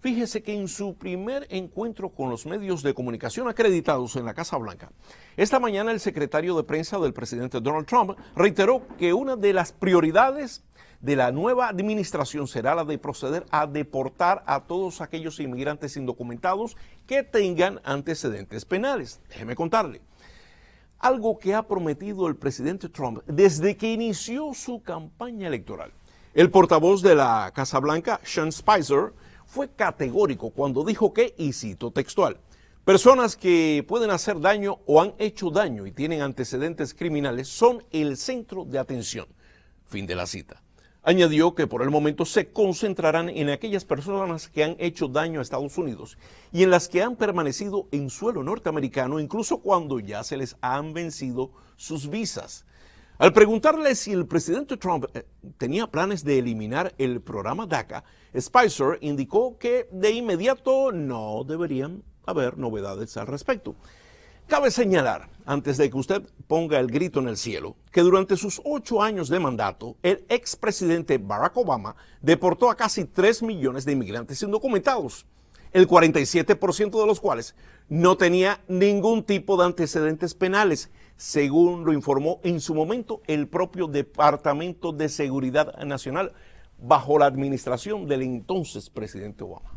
Fíjese que en su primer encuentro con los medios de comunicación acreditados en la Casa Blanca, esta mañana el secretario de prensa del presidente Donald Trump reiteró que una de las prioridades de la nueva administración será la de proceder a deportar a todos aquellos inmigrantes indocumentados que tengan antecedentes penales. Déjeme contarle. Algo que ha prometido el presidente Trump desde que inició su campaña electoral. El portavoz de la Casa Blanca, Sean Spicer, fue categórico cuando dijo que, y cito textual, personas que pueden hacer daño o han hecho daño y tienen antecedentes criminales son el centro de atención. Fin de la cita. Añadió que por el momento se concentrarán en aquellas personas que han hecho daño a Estados Unidos y en las que han permanecido en suelo norteamericano incluso cuando ya se les han vencido sus visas al preguntarle si el presidente Trump eh, tenía planes de eliminar el programa DACA, Spicer indicó que de inmediato no deberían haber novedades al respecto. Cabe señalar, antes de que usted ponga el grito en el cielo, que durante sus ocho años de mandato, el expresidente Barack Obama deportó a casi tres millones de inmigrantes indocumentados, el 47% de los cuales no tenía ningún tipo de antecedentes penales según lo informó en su momento el propio Departamento de Seguridad Nacional bajo la administración del entonces presidente Obama.